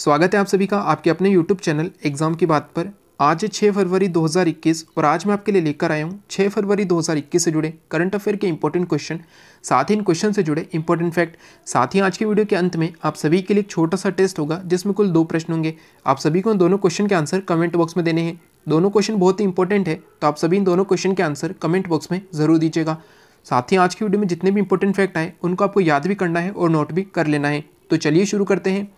स्वागत है आप सभी का आपके अपने YouTube चैनल एग्जाम की बात पर आज 6 फरवरी 2021 और आज मैं आपके लिए लेकर आया हूँ 6 फरवरी 2021 से जुड़े करंट अफेयर के इंपॉर्टेंट क्वेश्चन साथ ही इन क्वेश्चन से जुड़े इंपॉर्टेंट फैक्ट साथ ही आज के वीडियो के अंत में आप सभी के लिए एक छोटा सा टेस्ट होगा जिसमें कुल दो प्रश्न होंगे आप सभी को दोनों क्वेश्चन के आंसर कमेंट बॉक्स में देने हैं दोनों क्वेश्चन बहुत ही इंपॉर्टेंट है तो आप सभी इन दोनों क्वेश्चन के आंसर कमेंट बॉक्स में जरूर दीजिएगा साथ ही आज की वीडियो में जितने भी इंपॉर्टेंट फैक्ट आए उनको आपको याद भी करना है और नोट भी कर लेना है तो चलिए शुरू करते हैं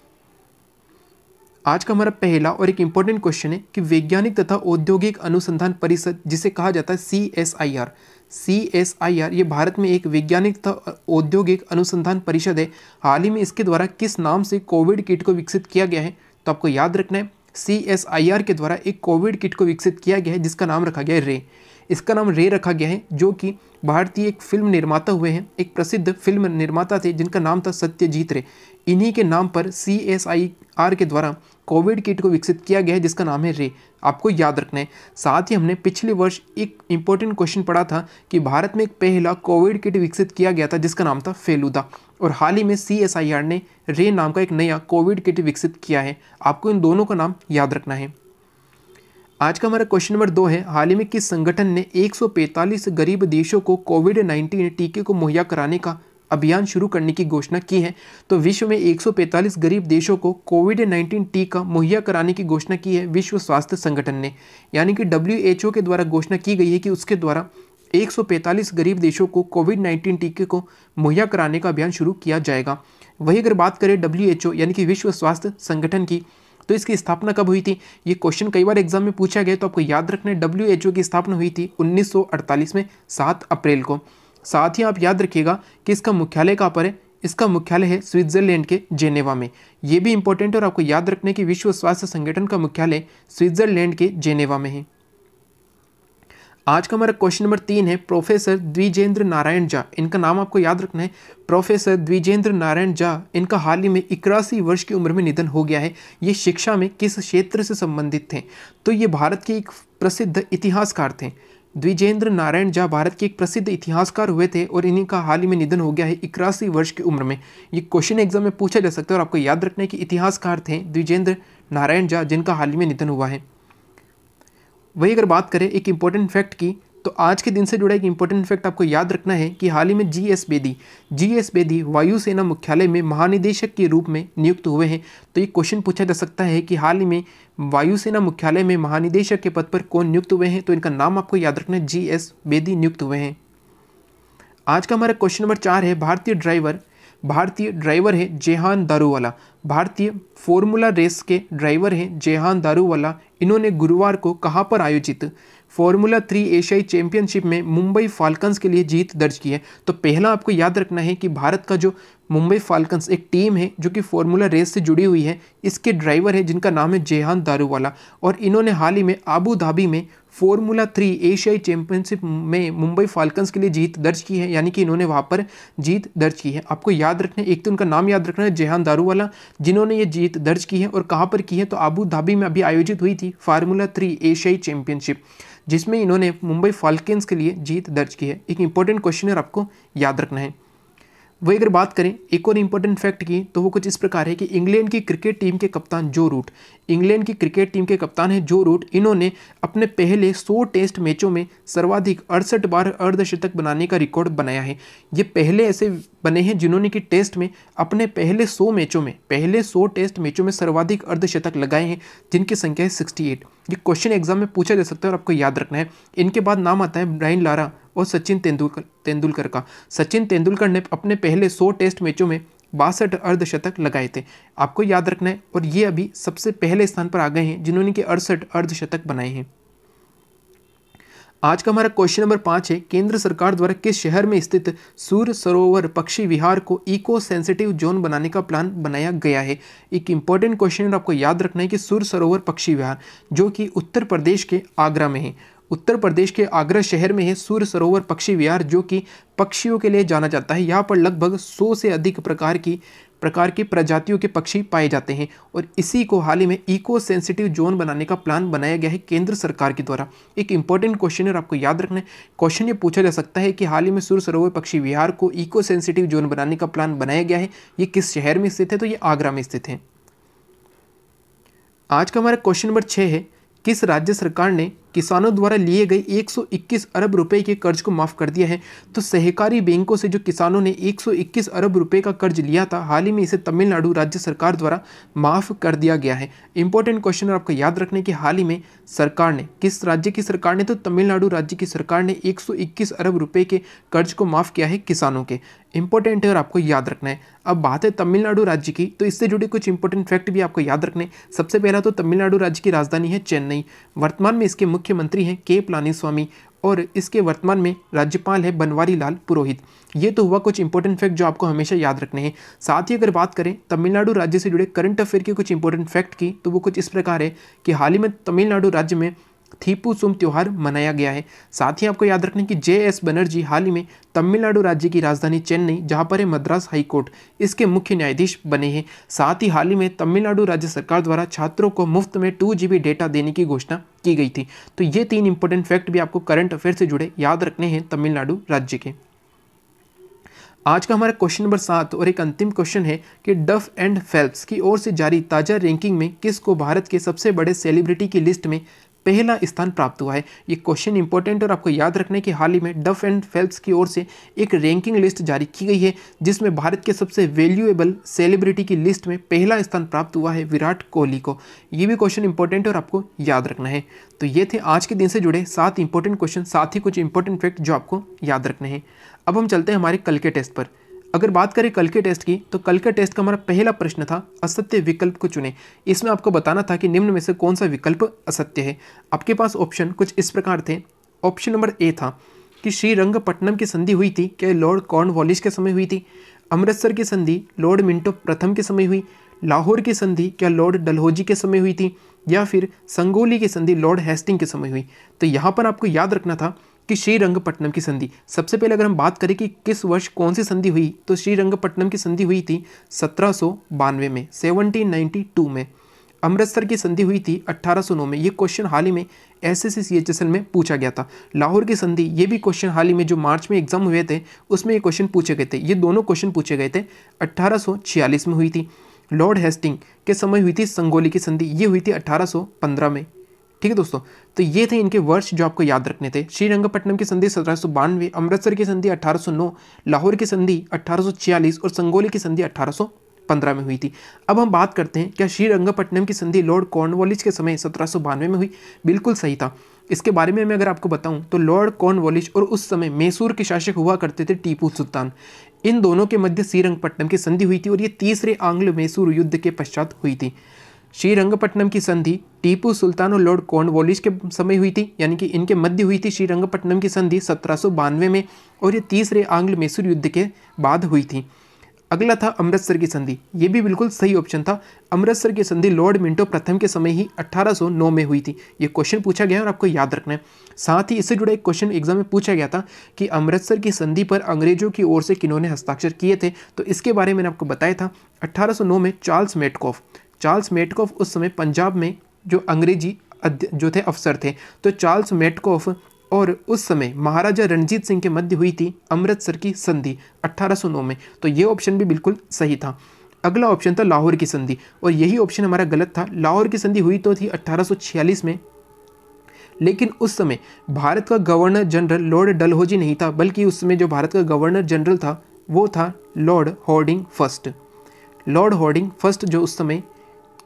आज का हमारा पहला और एक इम्पोर्टेंट क्वेश्चन है कि वैज्ञानिक तथा औद्योगिक अनुसंधान परिषद जिसे कहा जाता है C S I R C S I R ये भारत में एक वैज्ञानिक तथा औद्योगिक अनुसंधान परिषद है हाल ही में इसके द्वारा किस नाम से कोविड किट को विकसित किया गया है तो आपको याद रखना है सी एस आई आर के द्वारा एक कोविड किट को विकसित किया गया है जिसका नाम रखा गया है रे इसका नाम रे रखा गया है जो कि भारतीय एक फिल्म निर्माता हुए हैं एक प्रसिद्ध फिल्म निर्माता थे जिनका नाम था सत्यजीत रे इन्हीं के नाम पर सी एस आई आर के द्वारा कोविड किट को विकसित किया गया है जिसका नाम है रे आपको याद रखना है साथ ही हमने पिछले वर्ष एक इम्पोर्टेंट क्वेश्चन पढ़ा था कि भारत में एक पहला कोविड किट विकसित किया गया था जिसका नाम था फेलुदा और हाल ही में सी एस आई आर ने रे नाम का एक नया कोविड किट विकसित किया है आपको इन दोनों का नाम याद रखना है आज का हमारा क्वेश्चन नंबर दो है हाल ही में किस संगठन ने 145 गरीब देशों को कोविड 19 टीके को मुहैया कराने का अभियान शुरू करने की घोषणा की है तो विश्व में 145 गरीब देशों को कोविड 19 टीका मुहैया कराने की घोषणा की है विश्व स्वास्थ्य संगठन ने यानी कि डब्ल्यू के द्वारा घोषणा की गई है कि उसके द्वारा 145 गरीब देशों को कोविड 19 टीके को मुहैया कराने का अभियान शुरू किया जाएगा वही अगर बात करें डब्ल्यू यानी कि विश्व स्वास्थ्य संगठन की तो इसकी स्थापना कब हुई थी ये क्वेश्चन कई बार एग्जाम में पूछा गया तो आपको याद रखना डब्ल्यू एच की स्थापना हुई थी उन्नीस में सात अप्रैल को साथ ही आप याद रखिएगा कि इसका मुख्यालय कहाँ पर है इसका मुख्यालय है स्विट्जरलैंड के जेनेवा में ये भी इंपॉर्टेंट है और आपको याद रखने की विश्व स्वास्थ्य संगठन का मुख्यालय स्विट्जरलैंड के जेनेवा में है आज का हमारा क्वेश्चन नंबर तीन है प्रोफेसर द्विजेंद्र नारायण झा इनका नाम आपको याद रखना है प्रोफेसर द्विजेंद्र नारायण झा इनका हाल ही में इक्यासी वर्ष की उम्र में निधन हो गया है ये शिक्षा में किस क्षेत्र से संबंधित थे तो ये भारत के एक प्रसिद्ध इतिहासकार थे द्विजेंद्र नारायण झा भारत के एक प्रसिद्ध इतिहासकार हुए थे और इन्हीं का हाल ही में निधन हो गया है इक्यासी वर्ष की उम्र में ये क्वेश्चन एग्जाम में पूछा जा सकता है और आपको याद रखना है कि इतिहासकार थे द्विजेंद्र नारायण झा जिनका हाल ही में निधन हुआ है वही अगर बात करें एक इम्पोर्टेंट फैक्ट की तो आज के दिन से जुड़ा एक इम्पोर्टेंट फैक्ट आपको याद रखना है कि हाल ही में G S Bedi G S Bedi वायुसेना मुख्यालय में महानिदेशक के रूप में नियुक्त हुए हैं तो ये क्वेश्चन पूछा जा सकता है कि हाल ही में वायुसेना मुख्यालय में महानिदेशक के पद पर कौन नियुक्त हुए हैं तो इनका नाम आपको याद रखना है जी एस बेदी नियुक्त हुए हैं आज का हमारा क्वेश्चन नंबर चार है भारतीय ड्राइवर भारतीय ड्राइवर है जेहान दारूवाला भारतीय फॉर्मूला रेस के ड्राइवर हैं जेहान दारूवाला इन्होंने गुरुवार को कहाँ पर आयोजित फॉर्मूला थ्री एशियाई चैंपियनशिप में मुंबई फाल्कन्स के लिए जीत दर्ज की है तो पहला आपको याद रखना है कि भारत का जो मुंबई फाल्कन्स एक टीम है जो कि फॉर्मूला रेस से जुड़ी हुई है इसके ड्राइवर है जिनका नाम है जेहान दारूवाला और इन्होंने हाल ही में आबू धाबी में फॉर्मूला थ्री एशियाई चैंपियनशिप में मुंबई फाल्कन्स के लिए जीत दर्ज की है यानी कि इन्होंने वहाँ पर जीत दर्ज की है आपको याद रखना है एक तो उनका नाम याद रखना है जेहान दारूवाला जिन्होंने ये जीत दर्ज की है और कहाँ पर की है तो आबू धाबी में अभी आयोजित हुई थी फार्मूला थ्री एशियाई चैंपियनशिप जिसमें इन्होंने मुंबई फाल्कन्स के लिए जीत दर्ज की है एक इंपॉर्टेंट क्वेश्चन आपको याद रखना है वही अगर बात करें एक और इम्पोर्टेंट फैक्ट की तो वो कुछ इस प्रकार है कि इंग्लैंड की क्रिकेट टीम के कप्तान जो रूट इंग्लैंड की क्रिकेट टीम के कप्तान हैं जो रूट इन्होंने अपने पहले 100 टेस्ट मैचों में सर्वाधिक अड़सठ बार अर्धशतक बनाने का रिकॉर्ड बनाया है ये पहले ऐसे बने हैं जिन्होंने कि टेस्ट में अपने पहले सौ मैचों में पहले सौ टेस्ट मैचों में सर्वाधिक अर्धशतक लगाए हैं जिनकी संख्या है सिक्सटी ये क्वेश्चन एग्जाम में पूछा जा सकता है और आपको याद रखना है इनके बाद नाम आता है ब्राइन लारा और सचिन तेंदुलकर तेंदुलकर का सचिन तेंदुलकर ने अपने पहले सौ टेस्ट मैचों में बासठ अर्धशतक लगाए थे आपको याद रखना है और ये अभी सबसे पहले स्थान पर आ गए हैं जिन्होंने कि अड़सठ अर्धशतक बनाए हैं आज का हमारा क्वेश्चन नंबर पाँच है केंद्र सरकार द्वारा किस शहर में स्थित सूर्य सरोवर पक्षी विहार को इको सेंसिटिव जोन बनाने का प्लान बनाया गया है एक इंपॉर्टेंट क्वेश्चन आपको याद रखना है कि सूर्य सरोवर पक्षी विहार जो कि उत्तर प्रदेश के आगरा में है उत्तर प्रदेश के आगरा शहर में है सूर्य सरोवर पक्षी विहार जो कि पक्षियों के लिए जाना जाता है यहाँ पर लगभग सौ से अधिक प्रकार की प्रकार की प्रजातियों के पक्षी पाए जाते हैं और इसी को हाल ही में इको सेंसिटिव जोन बनाने का प्लान बनाया गया है केंद्र सरकार के द्वारा एक इंपॉर्टेंट क्वेश्चन है आपको याद रखना है क्वेश्चन ये पूछा जा सकता है कि हाल ही में सूर्य सरोवर पक्षी विहार को इको सेंसिटिव जोन बनाने का प्लान बनाया गया है ये किस शहर में स्थित है तो ये आगरा में स्थित है आज का हमारा क्वेश्चन नंबर छः है किस राज्य सरकार ने किसानों द्वारा लिए गए 121 अरब रुपए के कर्ज को माफ़ कर दिया है तो सहकारी बैंकों से जो किसानों ने 121 अरब रुपए का कर्ज लिया था हाल ही में इसे तमिलनाडु राज्य सरकार द्वारा माफ़ कर दिया गया है इंपॉर्टेंट क्वेश्चन आपको याद रखने की हाल ही में सरकार ने किस राज्य की सरकार ने तो तमिलनाडु राज्य की सरकार ने एक अरब रुपये के कर्ज को माफ़ किया है किसानों के इंपॉर्टेंट है और आपको याद रखना है अब बात है तमिलनाडु राज्य की तो इससे जुड़े कुछ इंपॉर्टेंट फैक्ट भी आपको याद रखने सबसे पहला तो तमिलनाडु राज्य की राजधानी है चेन्नई वर्तमान में इसके मुख्य मुख्यमंत्री हैं के पलानीस्वामी और इसके वर्तमान में राज्यपाल है बनवारी लाल पुरोहित ये तो हुआ कुछ इंपॉर्टेंट फैक्ट जो आपको हमेशा याद रखने हैं साथ ही अगर बात करें तमिलनाडु राज्य से जुड़े करंट अफेयर के कुछ इंपॉर्टेंट फैक्ट की तो वो कुछ इस प्रकार है कि हाल ही में तमिलनाडु राज्य में थीपू सुम त्यौहार मनाया गया है साथ ही आपको याद रखने कि जे एस बनर्जी हाल ही में तमिलनाडु राज्य की राजधानी चेन्नई जहां पर है मद्रास हाई कोर्ट इसके मुख्य न्यायाधीश बने हैं साथ ही हाल ही में तमिलनाडु राज्य सरकार द्वारा छात्रों को मुफ्त में टू जी डेटा देने की घोषणा की गई थी तो ये तीन इंपॉर्टेंट फैक्ट भी आपको करंट अफेयर से जुड़े याद रखने हैं तमिलनाडु राज्य के आज का हमारा क्वेश्चन नंबर सात और एक अंतिम क्वेश्चन है कि डफ एंड फेल्प्स की ओर से जारी ताज़ा रैंकिंग में किसको भारत के सबसे बड़े सेलिब्रिटी की लिस्ट में पहला स्थान प्राप्त हुआ है ये क्वेश्चन इंपॉर्टेंट और आपको याद रखना है कि हाल ही में डफ एंड फेल्प्स की ओर से एक रैंकिंग लिस्ट जारी की गई है जिसमें भारत के सबसे वैल्यूएबल सेलिब्रिटी की लिस्ट में पहला स्थान प्राप्त हुआ है विराट कोहली को ये भी क्वेश्चन इंपॉर्टेंट और आपको याद रखना है तो ये थे आज के दिन से जुड़े सात इंपॉर्टेंट क्वेश्चन साथ ही कुछ इंपॉर्टेंट फैक्ट जो आपको याद रखने हैं अब हम चलते हैं हमारे कल के टेस्ट पर अगर बात करें कल के टेस्ट की तो कल के टेस्ट का हमारा पहला प्रश्न था असत्य विकल्प को चुने इसमें आपको बताना था कि निम्न में से कौन सा विकल्प असत्य है आपके पास ऑप्शन कुछ इस प्रकार थे ऑप्शन नंबर ए था कि श्रीरंगपट्टनम की संधि हुई थी क्या लॉर्ड कॉर्नवॉलिस के समय हुई थी अमृतसर की संधि लॉर्ड मिंटो प्रथम के समय हुई लाहौर की संधि क्या लॉर्ड डलहौजी के समय हुई थी या फिर संगोली की संधि लॉर्ड हेस्टिंग के समय हुई तो यहाँ पर आपको याद रखना था कि श्रीरंगपट्टनम की संधि सबसे पहले अगर हम बात करें कि किस वर्ष कौन सी संधि हुई तो श्रीरंगपट्टनम की संधि हुई थी सत्रह में सेवनटीन में अमृतसर की संधि हुई थी 1809 में ये क्वेश्चन हाल ही में एस एस सी एच में पूछा गया था लाहौर की संधि ये भी क्वेश्चन हाल ही में जो मार्च में एग्जाम हुए थे उसमें ये क्वेश्चन पूछे गए थे ये दोनों क्वेश्चन पूछे गए थे 1846 में हुई थी लॉर्ड हेस्टिंग के समय हुई थी संगोली की संधि ये हुई थी 1815 में ठीक है दोस्तों तो ये थे इनके वर्ष जो आपको याद रखने थे श्रीरंगपट्टनम की संधि सत्रह अमृतसर की संधि नौ लाहौर की संधि छियालीस और संगोली की संधि पंद्रह में हुई थी अब हम बात करते हैं क्या श्रीरंगपट्टनम की संधि लॉर्ड कॉर्नवॉलिज के समय सत्रह में हुई बिल्कुल सही था इसके बारे में मैं अगर आपको बताऊं तो लॉर्ड कॉर्नवॉलिज और उस समय मैसूर के शासक हुआ करते थे टीपू सुल्तान इन दोनों के मध्य श्रीरंगपट्टनम की संधि हुई थी और ये तीसरे आंग्ल मैसूर युद्ध के पश्चात हुई थी श्रीरंगपट्टनम की संधि टीपू सुल्तान और लॉर्ड कॉर्नवॉलिस के समय हुई थी यानी कि इनके मध्य हुई थी श्रीरंगपट्टनम की संधि सत्रह में और ये तीसरे आंग्ल मैसूर युद्ध के बाद हुई थी अगला था अमृतसर की संधि ये भी बिल्कुल सही ऑप्शन था अमृतसर की संधि लॉर्ड मिंटो प्रथम के समय ही 1809 में हुई थी ये क्वेश्चन पूछा गया और आपको याद रखना है साथ ही इससे जुड़ा एक क्वेश्चन एग्जाम में पूछा गया था कि अमृतसर की संधि पर अंग्रेजों की ओर से किन्होंने हस्ताक्षर किए थे तो इसके बारे में मैंने आपको बताया था अट्ठारह में चार्ल्स मेटकॉफ चार्ल्स मेटकॉफ उस समय पंजाब में जो अंग्रेजी जो थे अफसर थे तो चार्ल्स मेटकॉफ और उस समय महाराजा रणजीत सिंह के मध्य हुई थी अमृतसर की संधि 1809 में तो ये ऑप्शन भी बिल्कुल सही था अगला ऑप्शन था लाहौर की संधि और यही ऑप्शन हमारा गलत था लाहौर की संधि हुई तो थी 1846 में लेकिन उस समय भारत का गवर्नर जनरल लॉर्ड डलहौजी नहीं था बल्कि उस समय जो भारत का गवर्नर जनरल था वो था Lord Hardinge first Lord Hardinge first जो उस समय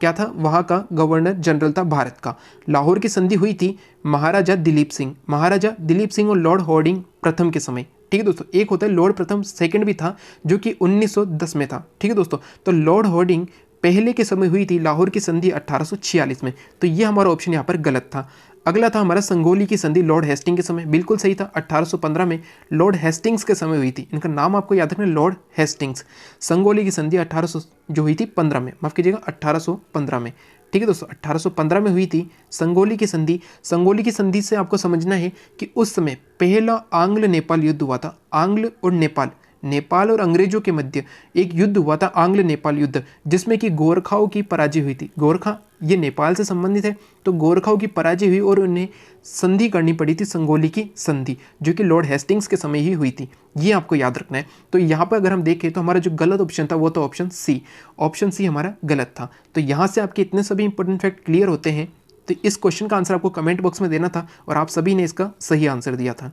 क्या था वहाँ का गवर्नर जनरल था भारत का लाहौर की संधि हुई थी महाराजा दिलीप सिंह महाराजा दिलीप सिंह और लॉर्ड हॉर्डिंग प्रथम के समय ठीक है दोस्तों एक होता है लॉर्ड प्रथम सेकंड भी था जो कि 1910 में था ठीक है दोस्तों तो लॉर्ड हॉर्डिंग पहले के समय हुई थी लाहौर की संधि 1846 में तो ये हमारा ऑप्शन यहाँ पर गलत था अगला था हमारा संगोली की संधि लॉर्ड हेस्टिंग के समय बिल्कुल सही था 1815 में लॉर्ड हेस्टिंग्स के समय हुई थी इनका नाम आपको याद रखना लॉर्ड हेस्टिंग्स संगोली की संधि 1800 जो हुई थी 15 में माफ़ कीजिएगा 1815 में ठीक है दोस्तों 1815 में हुई थी संगोली की संधि संगोली की संधि से आपको समझना है कि उस समय पहला आंग्ल नेपाल युद्ध हुआ था आंग्ल और नेपाल नेपाल और अंग्रेजों के मध्य एक युद्ध हुआ था आंग्ल नेपाल युद्ध जिसमें कि गोरखाओं की पराजय हुई थी गोरखा ये नेपाल से संबंधित है तो गोरखाओं की पराजय हुई और उन्हें संधि करनी पड़ी थी संगोली की संधि जो कि लॉर्ड हेस्टिंग्स के समय ही हुई थी ये आपको याद रखना है तो यहाँ पर अगर हम देखें तो हमारा जो गलत ऑप्शन था वो था ऑप्शन सी ऑप्शन सी हमारा गलत था तो यहाँ से आपके इतने सभी इंपॉर्टेंट फैक्ट क्लियर होते हैं तो इस क्वेश्चन का आंसर आपको कमेंट बॉक्स में देना था और आप सभी ने इसका सही आंसर दिया था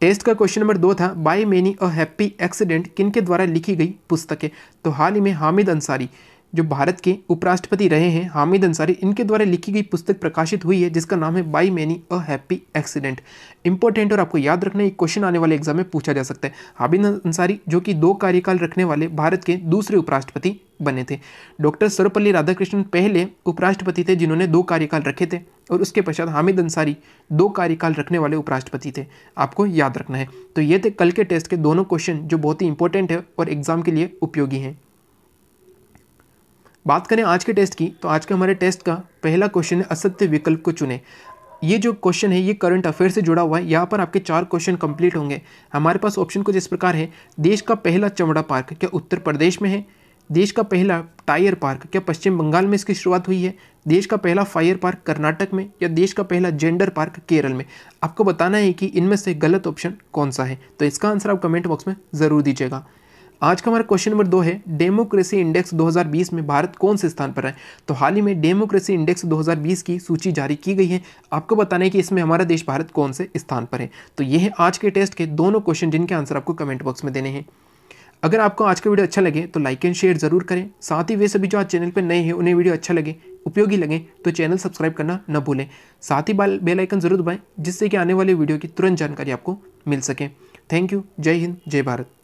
टेस्ट का क्वेश्चन नंबर दो था by many a happy accident किन के द्वारा लिखी गई पुस्तकें तो हाल ही में हामिद अंसारी जो भारत के उपराष्ट्रपति रहे हैं हामिद अंसारी इनके द्वारा लिखी गई पुस्तक प्रकाशित हुई है जिसका नाम है by many a happy accident important और आपको याद रखना एक क्वेश्चन आने वाले एग्जाम में पूछा जा सकता है हामिद अंसारी जो कि दो कार्यकाल रखने वाले भारत के दूसरे उपराष्ट्रपति बने थे डॉक्टर सर्वपल्ली राधाकृष्णन पहले उपराष्ट्रपति थे जिन्होंने दो कार्यकाल रखे थे और उसके पश्चात हामिद अंसारी दो कार्यकाल रखने वाले उपराष्ट्रपति थे आपको याद रखना है तो ये थे कल के टेस्ट के दोनों क्वेश्चन जो बहुत ही इंपॉर्टेंट है और एग्जाम के लिए उपयोगी हैं बात करें आज के टेस्ट की तो आज के हमारे टेस्ट का पहला क्वेश्चन है असत्य विकल्प को चुने ये जो क्वेश्चन है ये करंट अफेयर से जुड़ा हुआ है यहाँ पर आपके चार क्वेश्चन कंप्लीट होंगे हमारे पास ऑप्शन कुछ इस प्रकार है देश का पहला चमड़ा पार्क क्या उत्तर प्रदेश में है देश का पहला टायर पार्क क्या पश्चिम बंगाल में इसकी शुरुआत हुई है देश का पहला फायर पार्क कर्नाटक में या देश का पहला जेंडर पार्क केरल में आपको बताना है कि इनमें से गलत ऑप्शन कौन सा है तो इसका आंसर आप कमेंट बॉक्स में ज़रूर दीजिएगा आज का हमारा क्वेश्चन नंबर दो है डेमोक्रेसी इंडेक्स 2020 में भारत कौन से स्थान पर है तो हाल ही में डेमोक्रेसी इंडेक्स 2020 की सूची जारी की गई है आपको बताना है कि इसमें हमारा देश भारत कौन से स्थान पर है तो ये है आज के टेस्ट के दोनों क्वेश्चन जिनके आंसर आपको कमेंट बॉक्स में देने हैं अगर आपको आज का वीडियो अच्छा लगे तो लाइक एंड शेयर जरूर करें साथ ही वे सभी जो आज चैनल पर नए हैं उन्हें वीडियो अच्छा लगे उपयोगी लगे तो चैनल सब्सक्राइब करना न भूलें साथ ही बाल बेलाइकन जरूर दबाएँ जिससे कि आने वाले वीडियो की तुरंत जानकारी आपको मिल सके थैंक यू जय हिंद जय भारत